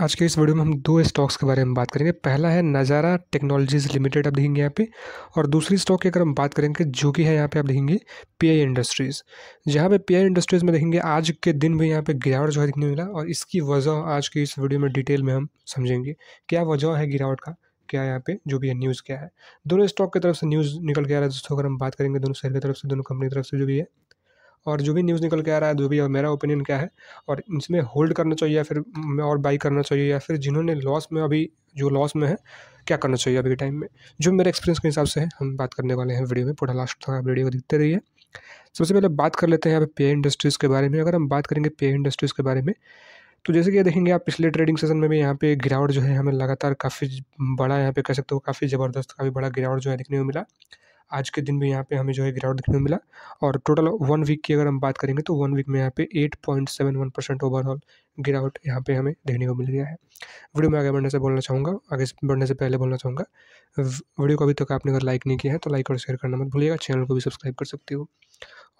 आज के इस वीडियो में हम दो स्टॉक्स के बारे में बात करेंगे पहला है नज़ारा टेक्नोलॉजीज़ लिमिटेड आप देखेंगे यहाँ पे और दूसरी स्टॉक की अगर हम बात करेंगे जो कि है यहाँ पे आप देखेंगे पीआई इंडस्ट्रीज़ जहाँ पे पीआई इंडस्ट्रीज़ में देखेंगे आज के दिन में यहाँ पे गिरावट जो है देखने मिला और इसकी वजह आज के इस वीडियो में डिटेल में हम समझेंगे क्या वजह है गिरावट का क्या यहाँ पे जो भी है न्यूज़ क्या है दोनों स्टॉक की तरफ से न्यूज़ निकल के आ रहा है दोस्तों अगर हम बात करेंगे दोनों शहर की तरफ से दोनों कंपनी की तरफ से जो भी है और जो भी न्यूज़ निकल के आ रहा है जो भी मेरा ओपिनियन क्या है और इसमें होल्ड करना चाहिए या फिर और बाई करना चाहिए या फिर जिन्होंने लॉस में अभी जो लॉस में है क्या करना चाहिए अभी के टाइम में जो मेरे एक्सपीरियंस के हिसाब से है हम बात करने वाले हैं वीडियो में पूरा लास्ट तक वीडियो को देखते रहिए सबसे पहले बात कर लेते हैं यहाँ पे पे इंडस्ट्रीज़ के बारे में अगर हम बात करेंगे पे इंडस्ट्रीज़ के बारे में तो जैसे कि देखेंगे आप पिछले ट्रेडिंग सेशन में भी यहाँ पे गिरावट जो है हमें लगातार काफ़ी बड़ा यहाँ पे कह सकते हो काफ़ी ज़बरदस्त काफ़ी बड़ा गिरावट जो है देखने को मिला आज के दिन भी यहाँ पे हमें जो है गिरावट देखने को मिला और टोटल वन वीक की अगर हम बात करेंगे तो वन वीक में यहाँ पे वन परसेंट ओवरऑल गिरावट यहाँ पे हमें देखने को मिल गया है वीडियो में आगे बढ़ने से बोलना चाहूँगा आगे बढ़ने से पहले बोलना चाहूँगा वीडियो को अभी तक आपने अगर लाइक नहीं किया है तो लाइक और शेयर करना मत भूलिएगा चैनल को भी सब्सक्राइब कर सकते हो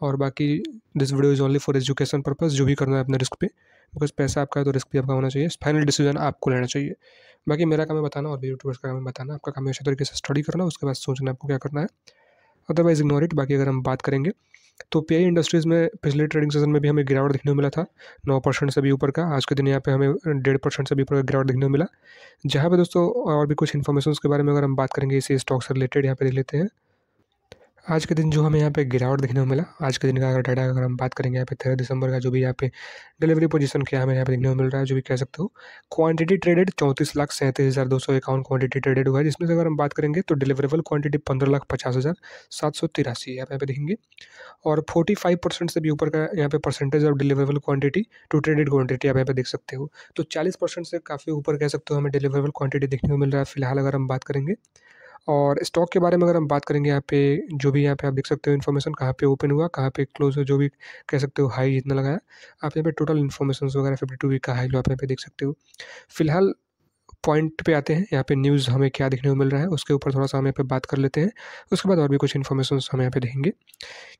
और बाकी this video is only for education purpose जो भी करना है अपने रिस्क पर बिकॉज पैसा आपका है तो रिस्क भी आपका होना चाहिए फाइनल डिसीजन आपको लेना चाहिए बाकी मेरा काम है बताना और भी यूट्यूबर्स का काम बताना आपका काम अच्छे तरीके से स्टडी करना उसके बाद सोचना आपको क्या करना है अदरवाइज इग्नोर इट बाकी अगर हम बात करेंगे तो पी इंडस्ट्रीज़ में पिछले ट्रेडिंग सेशन में भी हमें गिरावट देखने को मिला था नौ परसेंट से भी ऊपर का आज के दिन यहाँ पे हमें डेढ़ परसेंट से भी ऊपर का गिरावट देखने को मिला जहाँ पे दोस्तों और भी कुछ इन्फॉर्मेशन के बारे में अगर हम बात करेंगे इसी स्टॉक से रिलेटेड यहाँ पे देख लेते हैं आज के दिन जो हमें यहाँ पे गिरावट देखने को मिला आज के दिन का अगर डाटा अगर हम बात करेंगे यहाँ पे तेरह दिसंबर का जो भी यहाँ पे डिलीवरी पोजीशन क्या हमें यहाँ पे देखने को मिल रहा है जो भी कह सकते हो क्वांटिटी ट्रेडेड चौंतीस लाख सैंतीस हज़ार दो सौ इक्यावन क्वान्टिटी ट्रेडेड हुआ है जिसमें से अगर हम बात करेंगे तो डिलीवरेबल क्वान्टिटी पंद्रह लाख पचास हज़ार सात सौ तिरासी पे यहाँ पे देखेंगे और फोर्टी फाइव परसेंट से भी ऊपर का यहाँ पे percentage of deliverable quantity to traded quantity आप यहाँ पे देख सकते हो तो चालीस परसेंट से काफ़ी ऊपर कह सकते हो हमें डिलीवरेबल क्वान्टिटी देखने को मिल रहा है फिलहाल अगर हम बात करेंगे और स्टॉक के बारे में अगर हम बात करेंगे यहाँ पे जो भी यहाँ पे आप देख सकते हो इन्फॉर्मेशन कहाँ पे ओपन हुआ कहाँ पे क्लोज हुआ जो भी कह सकते हो हाई जितना लगाया आप यहाँ पे टोटल इन्फॉर्मेशन वगैरह फिफ्टी टू वीक का हाई लो आप यहाँ पे देख सकते हो फिलहाल पॉइंट पे आते हैं यहाँ पे न्यूज़ हमें क्या देखने को मिल रहा है उसके ऊपर थोड़ा सा हम यहाँ पे बात कर लेते हैं उसके बाद और भी कुछ इन्फॉर्मेशन हम यहाँ पे देखेंगे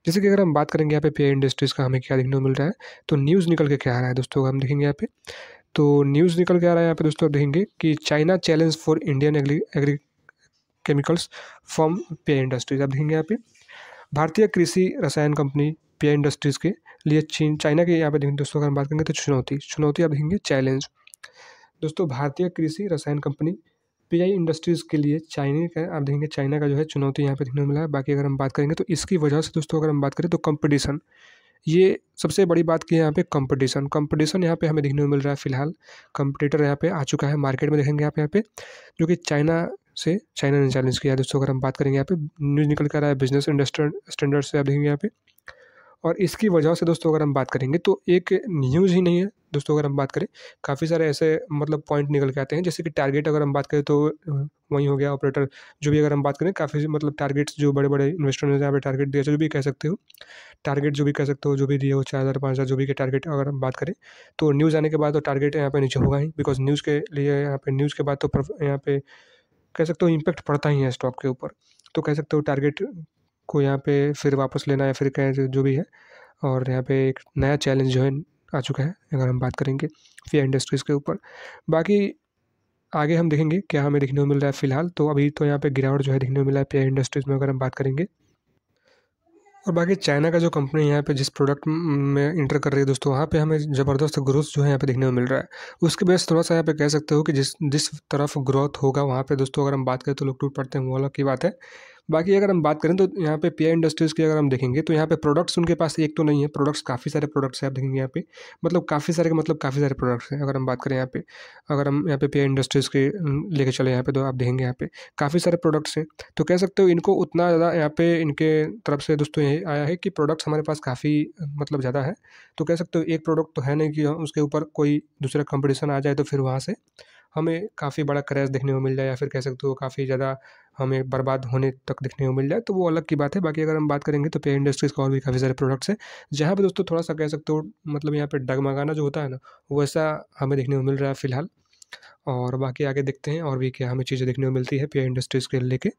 जैसे कि अगर हम बात करेंगे यहाँ पे पे इंडस्ट्रीज़ का हमें क्या देखने को मिल रहा है तो न्यूज़ निकल के क्या आ रहा है दोस्तों हम देखेंगे यहाँ पे तो न्यूज़ निकल के आ रहा है यहाँ पे दोस्तों देखेंगे कि China challenge for Indian agri chemicals from पे इंडस्ट्रीज आप देखेंगे यहाँ पे भारतीय कृषि रसायन कंपनी पे इंडस्ट्रीज़ के लिए चीन चाइना के यहाँ पे देखेंगे दोस्तों अगर हम बात करेंगे तो चुनौती चुनौती आप देखेंगे चैलेंज दोस्तों भारतीय कृषि रसायन कंपनी आई इंडस्ट्रीज़ के लिए चाइनी का आप देखेंगे चाइना का जो है चुनौती यहाँ पे देखने को मिला है बाकी अगर हम बात करेंगे तो इसकी वजह से दोस्तों अगर हम बात करें तो कंपटीशन ये सबसे बड़ी बात की है यहाँ पे कंपटीशन कंपटीशन यहाँ पे हमें देखने को मिल रहा है फिलहाल कंपटीटर यहाँ पे आ चुका है मार्केट में देखेंगे आप यहाँ पे जो कि चाइना से चाइना ने चैलेंज किया दोस्तों अगर हम बात करेंगे यहाँ पे न्यूज़ निकल कर आया बिजनेस इंडस्ट्रियल स्टैंडर्ड से आप देखेंगे यहाँ पे और इसकी वजह से दोस्तों अगर हम बात करेंगे तो एक न्यूज़ ही नहीं है दोस्तों अगर हम बात करें काफ़ी सारे ऐसे मतलब पॉइंट निकल के आते हैं जैसे कि टारगेट अगर हम बात करें तो वहीं हो गया ऑपरेटर जो भी अगर हम बात करें काफ़ी मतलब टारगेट्स जो बड़े बड़े इन्वेस्टर ने यहाँ पे टारगेट दिया जो भी कह सकते हो टारगेट जो भी कह सकते हो जो भी दिए हो चार हज़ार पाँच हज़ार जो भी के टारगेट अगर हम बात करें तो न्यूज़ आने के बाद तो टारगेट यहाँ पर नीचे होगा ही बिकॉज न्यूज़ के लिए यहाँ पर न्यूज़ के बाद तो यहाँ पे कह सकते हो इम्पैक्ट पड़ता ही है स्टॉक के ऊपर तो कह सकते हो टारगेट को यहाँ पे फिर वापस लेना या फिर कह जो भी है और यहाँ पे एक नया चैलेंज जो है आ चुका है अगर हम बात करेंगे फिर इंडस्ट्रीज़ के ऊपर बाकी आगे हम देखेंगे क्या हमें देखने को मिल रहा है फिलहाल तो अभी तो यहाँ पे गिरावट जो है देखने को मिला है फिया इंडस्ट्रीज़ में अगर हम बात करेंगे और बाकी चाइना का जो कंपनी यहाँ पे जिस प्रोडक्ट में इंटर कर रही है दोस्तों वहाँ पे हमें ज़बरदस्त ग्रोथ जो है यहाँ पे देखने को मिल रहा है उसके बेस थोड़ा सा यहाँ पे कह सकते हो कि जिस जिस तरफ ग्रोथ होगा वहाँ पे दोस्तों अगर हम बात करें तो लोग टूट पड़ते हैं वो अलग की बात है बाकी अगर हम बात करें तो यहाँ पे पीआई इंडस्ट्रीज़ की अगर हम देखेंगे तो यहाँ पे प्रोडक्ट्स उनके पास एक तो नहीं है प्रोडक्ट्स काफ़ी सारे प्रोडक्ट्स हैं आप देखेंगे यहाँ पे मतलब काफ़ी सारे मतलब काफ़ी सारे प्रोडक्ट्स हैं अगर हम बात करें यहाँ पे अगर हम यहाँ पे पी इंडस्ट्रीज़ के लेके चले यहाँ पे तो आप देखेंगे यहाँ पे काफ़ी सारे प्रोडक्ट्स हैं तो कह सकते हो इनको उतना ज़्यादा यहाँ पे इनके तरफ से दोस्तों यही आया है कि प्रोडक्ट्स हमारे पास काफ़ी मतलब ज़्यादा है तो कह सकते हो एक प्रोडक्ट तो है नहीं कि उसके ऊपर कोई दूसरा कंपटीशन आ जाए तो फिर वहाँ से हमें काफ़ी बड़ा क्रैश देखने को मिल जाए या फिर कह सकते हो काफ़ी ज़्यादा हमें बर्बाद होने तक देखने को मिल जाए तो वो अलग की बात है बाकी अगर हम बात करेंगे तो पे इंडस्ट्रीज़ का और भी काफ़ी सारे प्रोडक्ट्स हैं जहाँ पर दोस्तों थोड़ा सा कह सकते हो मतलब यहाँ पर डगमगाना जो होता है ना वैसा हमें देखने को मिल रहा है फ़िलहाल और बाकी आगे देखते हैं और भी क्या हमें चीज़ें देखने को मिलती है पे इंडस्ट्रीज़ के लेके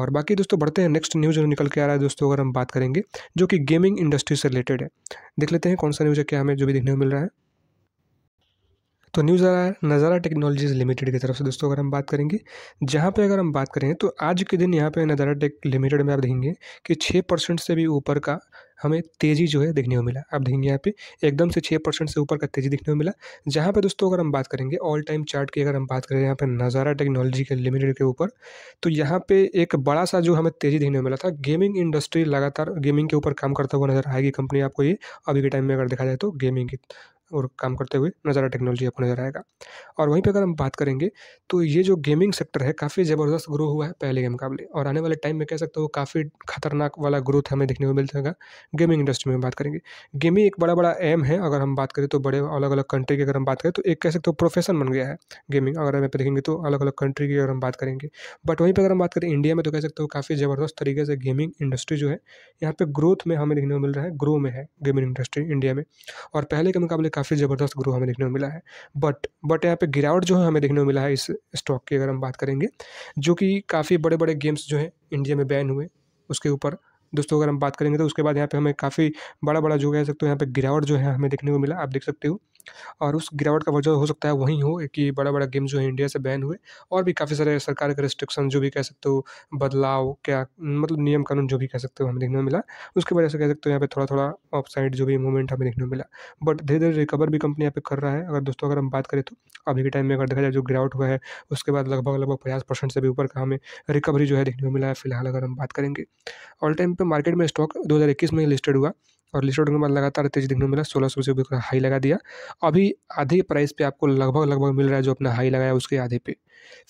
और बाकी दोस्तों बढ़ते हैं नेक्स्ट न्यूज़ जो निकल के आ रहा है दोस्तों अगर हम बात करेंगे जो कि गेमिंग इंडस्ट्री से रिलेटेड है देख लेते हैं कौन सा न्यूज़ है क्या हमें जो भी देखने को मिल रहा है तो न्यूज़ नज़ारा टेक्नोलॉजीज़ लिमिटेड की तरफ से दोस्तों अगर हम बात करेंगे जहाँ पे अगर हम बात करें तो आज के दिन यहाँ पे नज़ारा टेक लिमिटेड में आप देखेंगे कि छः परसेंट से भी ऊपर का हमें तेज़ी जो है देखने को मिला आप देखेंगे यहाँ पे एकदम से छः परसेंट से ऊपर का तेज़ी देखने को मिला जहाँ पे दोस्तों अगर हम बात करेंगे ऑल टाइम चार्ट की अगर हम बात करें यहाँ पे नज़ारा टेक्नोलॉजी के लिमिटेड के ऊपर तो यहाँ पे एक बड़ा सा जो हमें तेज़ी देखने को मिला था गेमिंग इंडस्ट्री लगातार गेमिंग के ऊपर काम करता हुआ नज़र आएगी कंपनी आपको ये अभी के टाइम में अगर देखा जाए तो गेमिंग की और काम करते हुए नज़ारा टेक्नोलॉजी आपको नज़र आएगा और वहीं पर अगर हम बात करेंगे तो ये जो गेमिंग सेक्टर है काफ़ी ज़बरदस्त ग्रो हुआ है पहले के मुकाबले और आने वाले टाइम में कह सकते हो काफ़ी खतरनाक वाला ग्रोथ हमें देखने को मिल जाएगा गेमिंग इंडस्ट्री में बात करेंगे गेमिंग एक बड़ा बड़ा एम है अगर हम बात करें तो बड़े अलग अलग कंट्री की अगर हम बात करें तो एक कह सकते हो प्रोफेशन बन गया है गेमिंग अगर हम देखेंगे तो अलग अलग कंट्री की अगर हम बात करेंगे बट वहीं पर अगर हम बात करें इंडिया में तो कह सकते हो काफ़ी ज़बरदस्त तरीके से गेमिंग इंडस्ट्री जो है यहाँ पर ग्रोथ में हमें देखने को मिल रहा है ग्रो में है गेमिंग इंडस्ट्री इंडिया में और पहले के मुकाबले काफ़ी ज़बरदस्त ग्रो हमें देखने को मिला है बट बट यहाँ पे गिरावट जो है हमें देखने को मिला है इस स्टॉक की अगर हम बात करेंगे जो कि काफ़ी बड़े बड़े गेम्स जो हैं इंडिया में बैन हुए उसके ऊपर दोस्तों अगर हम बात करेंगे तो उसके बाद यहाँ पे हमें काफ़ी बड़ा बड़ा जो कह सकते हो यहाँ पे गिरावट जो है हमें देखने को मिला आप देख सकते हो और उस गिरावट का वजह हो सकता है वही हो कि बड़ा बड़ा गेम जो है इंडिया से बैन हुए और भी काफ़ी सारे सरकार के रिस्ट्रिक्शन जो भी कह सकते हो बदलाव क्या मतलब नियम कानून जो भी कह सकते हो हमें देखने को मिला उसकी वजह से कह सकते हो यहाँ पे थोड़ा थोड़ा ऑफ साइड जो भी मूवमेंट हमें देखने को मिला बट धीरे धीरे रिकवर भी कंपनी यहाँ पे कर रहा है अगर दोस्तों अगर हम बात करें तो अभी के टाइम में अगर देखा जाए जो गिरावट हुआ है उसके बाद लगभग लगभग पचास परसेंट से भी ऊपर का हमें रिकवरी जो है देखने को मिला है फिलहाल अगर हम बात करेंगे ऑल टाइम पे मार्केट में स्टॉक 2021 में लिस्टेड हुआ और लिस्ट होने लगातार तेज देखने को मिला सोलह सौ से हाई लगा दिया अभी आधे प्राइस पे आपको लगभग लगभग मिल रहा है जो अपना हाई लगाया उसके आधे पे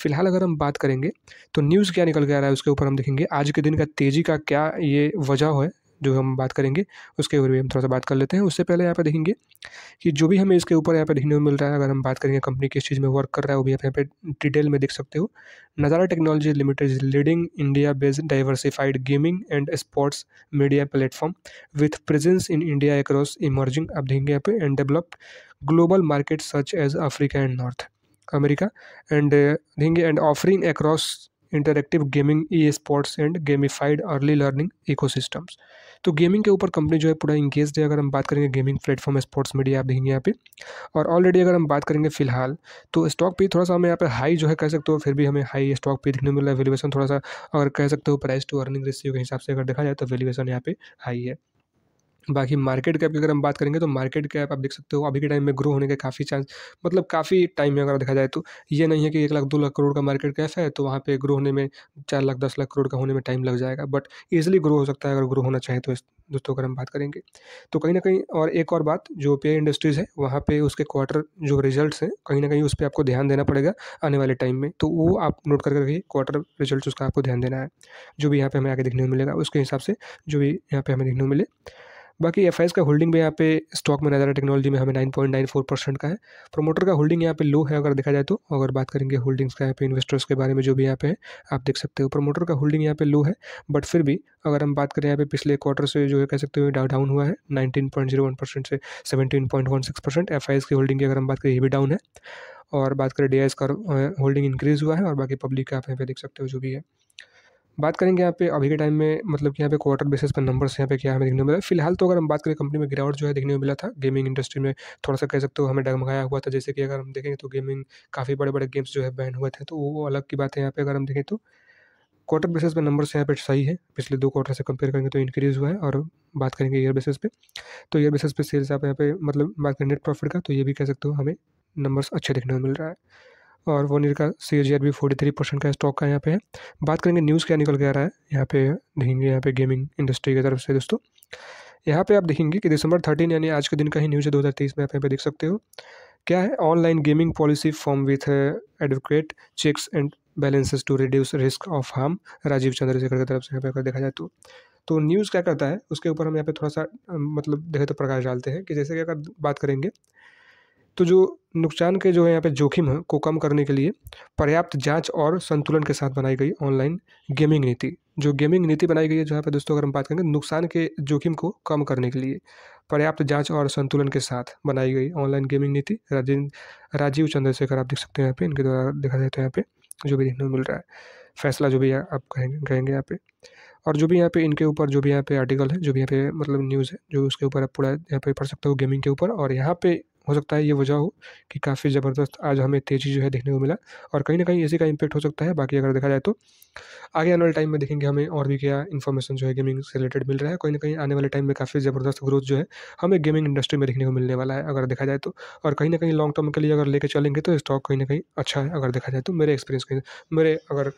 फिलहाल अगर हम बात करेंगे तो न्यूज़ क्या निकल गया आ रहा है उसके ऊपर हम देखेंगे आज के दिन का तेज़ी का क्या ये वजह है जो हम बात करेंगे उसके ऊपर भी हम थोड़ा सा बात कर लेते हैं उससे पहले यहाँ पर देखेंगे कि जो भी हमें इसके ऊपर यहाँ पर देखने को मिल रहा है अगर हम बात करेंगे कंपनी किस चीज़ में वर्क कर रहा है वो भी आप यहाँ पर डिटेल में देख सकते हो Nazara technology limited is leading India based diversified gaming and sports media platform with presence in India across emerging आप देखेंगे यहाँ पे and developed global market such as Africa and North America and देखेंगे and offering across interactive gaming E sports and gamified early learning eco तो gaming के ऊपर company जो है पूरा इंगेज है अगर हम बात करेंगे गेमिंग प्लेटफॉर्म स्पोर्ट्स मीडिया आप देखेंगे यहाँ पे और ऑलरेडी अगर हम बात करेंगे फिलहाल तो स्टॉक पे थोड़ा सा हमें यहाँ पे हाई जो है कह सकते हो फिर भी हमें हाई स्टॉक पे देखने मिल रहा है वैल्यूएशन थोड़ा सा अगर कह सकते हो प्राइस टू अर्निंग रेशियो के हिसाब से अगर देखा जाए तो वैल्यूएशन यहाँ पे हाई है बाकी मार्केट कैप की अगर हम बात करेंगे तो मार्केट कैप आप देख सकते हो अभी के टाइम में ग्रो होने के काफ़ी चांस मतलब काफ़ी टाइम में अगर देखा जाए तो ये नहीं है कि एक लाख दो लाख करोड़ का मार्केट कैप है तो वहाँ पे ग्रो होने में चार लाख दस लाख करोड़ का होने में टाइम लग जाएगा बट ईजिली ग्रो हो सकता है अगर ग्रो होना चाहे तो दोस्तों अगर हम बात करेंगे तो कहीं ना कहीं और एक और बात जो पे इंडस्ट्रीज़ है वहाँ पर उसके क्वार्टर जो रिजल्ट हैं कहीं ना कहीं उस पर आपको ध्यान देना पड़ेगा आने वाले टाइम में तो वो आप नोट करके रखिए क्वार्टर रिजल्ट उसका आपको ध्यान देना है जो भी यहाँ पे हमें आगे देखने को मिलेगा उसके हिसाब से जो भी यहाँ पे हमें देखने को मिले बाकी एफ का होल्डिंग भी यहाँ पे स्टॉक में नज़ारा टेक्नोलॉजी में हमें nine point nine four percent का है प्रोमोटर का होल्डिंग यहाँ पे लो है अगर देखा जाए तो अगर बात करेंगे होल्डिंग्स का यहाँ पे इन्वेस्टर्स के बारे में जो भी यहाँ पे है आप देख सकते हो प्रोमोटर का होल्डिंग यहाँ पे लो है बट फिर भी अगर हम बात करें यहाँ पे पिछले क्वार्टर से जो है कह सकते हो डाउन हुआ है nineteen point zero one percent से seventeen point one six percent F की होल्डिंग की अगर हम बात करें ये भी डाउन है और बात करें डी का होल्डिंग इंक्रीज़ हुआ है और बाकी पब्लिक का आप यहाँ पे देख सकते हो जो भी है बात करेंगे यहाँ पे अभी के टाइम में मतलब कि यहाँ पे क्वार्टर बेसिस पर नंबर्स यहाँ पे क्या हमें देखने को मिला फिलहाल तो अगर हम बात करें कंपनी में गिरावट जो है देखने को मिला था गेमिंग इंडस्ट्री में थोड़ा सा कह सकते हो हमें डगमगाया हुआ था जैसे कि अगर हम देखेंगे तो गेमिंग काफ़ी बड़े बड़े गेम्स जो है बैन हुए थे तो वो अलग की बात है यहाँ पर अगर हम देखें तो क्वार्टर बेसिस पर नंबर्स यहाँ पे सही है पिछले दो क्वार्टर से कंपेयर करेंगे तो इंक्रीज़ हुआ है और बात करेंगे ईयर बेसिस पे तो ईयर बेसिस पे सेल्स आप यहाँ पे मतलब बात करें नेट प्रॉफिट का तो ये भी कह सकते हो हमें नंबर्स अच्छे देखने को मिल रहा है और वो का सी जी आर भी फोर्टी थ्री परसेंट का स्टॉक का यहाँ पे है बात करेंगे न्यूज़ क्या निकल के आ रहा है यहाँ पे देखेंगे यहाँ पे गेमिंग इंडस्ट्री की तरफ से दोस्तों यहाँ पे आप देखेंगे कि दिसंबर थर्टीन यानी आज के दिन का ही न्यूज़ है दो हज़ार तेईस में आप यहाँ पे देख सकते हो क्या है online gaming policy form with advocate checks and balances to reduce risk of harm Rajeev Chandrasekhar की तरफ से यहाँ पे अगर देखा जाए तो तो न्यूज़ क्या करता है उसके ऊपर हम यहाँ पे थोड़ा सा मतलब देखें तो प्रकाश डालते हैं कि जैसे कि अगर बात करेंगे तो जो नुकसान के जो है यहाँ पे जोखिम है को कम करने के लिए पर्याप्त जांच और संतुलन के साथ बनाई गई ऑनलाइन गेमिंग नीति जो गेमिंग नीति बनाई गई है जहाँ पे दोस्तों अगर हम बात करेंगे नुकसान के जोखिम को कम करने के लिए पर्याप्त जांच और संतुलन के साथ बनाई गई ऑनलाइन गेमिंग नीति राजीव चंद्रशेखर आप देख सकते हैं यहाँ पे इनके द्वारा देखा जाता है यहाँ पे जो भी देखने मिल रहा है फैसला जो भी आप कहेंगे कहेंगे यहाँ पे और जो भी यहाँ पे इनके ऊपर जो भी यहाँ पे आर्टिकल है जो भी यहाँ पे मतलब न्यूज़ है जो उसके ऊपर आप पूरा यहाँ पे पढ़ सकते हो गेमिंग के ऊपर और यहाँ पे हो सकता है ये वजह हो कि काफ़ी ज़बरदस्त आज हमें तेज़ी जो है देखने को मिला और कहीं ना कहीं इसी का इम्पैक्ट हो सकता है बाकी अगर देखा जाए तो आगे आने वाले टाइम में देखेंगे हमें और भी क्या इन्फॉर्मेशन जो है गेमिंग से रिलेटेड मिल रहा है कहीं ना कहीं आने वाले टाइम में काफ़ी ज़बरदस्त ग्रोथ जो है हमें गेमिंग इंडस्ट्री में देखने को मिलने वाला है अगर देखा जाए तो और कहीं ना कहीं लॉन्ग टर्म के लिए अगर लेकर चलेंगे तो स्टॉक कहीं ना कहीं अच्छा है अगर देखा जाए तो मेरे एक्सपीरियंस के मेरे अगर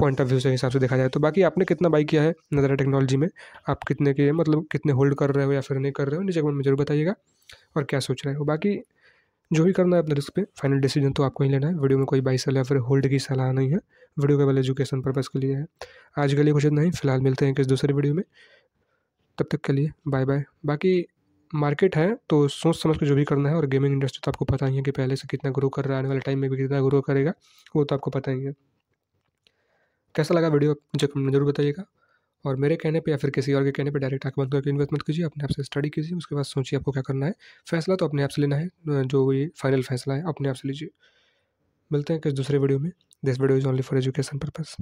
पॉइंट ऑफ व्यू से हिसाब से देखा जाए तो बाकी आपने कितना बाई किया है नज़ारा टेक्नोलॉजी में आप कितने के मतलब कितने होल्ड कर रहे हो या फिर नहीं कर रहे हो नीचे कमेंट में जरूर बताइएगा और क्या सोच रहे हो बाकी जो भी करना है अपने रिस्क पे फाइनल डिसीजन तो आपको ही लेना है वीडियो में कोई बाई सलाह या फिर होल्ड की सलाह नहीं है वीडियो केवल एजुकेशन पर्पज़ के लिए है आज के लिए कुछ इतना ही फिलहाल मिलते हैं किस दूसरे वीडियो में तब तक के लिए बाय बाय बाकी मार्केट है तो सोच समझ के जो भी करना है और गेमिंग इंडस्ट्री तो आपको पता ही है कि पहले से कितना ग्रो कर रहा है आने वाले टाइम में भी कितना ग्रो करेगा वो तो आपको पता ही है कैसा लगा वीडियो मुझे कमेंट में जरूर बताइएगा और मेरे कहने पे या फिर किसी और के कहने पे डायरेक्ट आंख बंद करके इन्वेस्ट मत कीजिए अपने आप से स्टडी कीजिए उसके बाद सोचिए आपको क्या करना है फैसला तो अपने आप से लेना है जो ये फाइनल फैसला है अपने आप से लीजिए मिलते हैं किस दूसरे वीडियो में this video is only for education purpose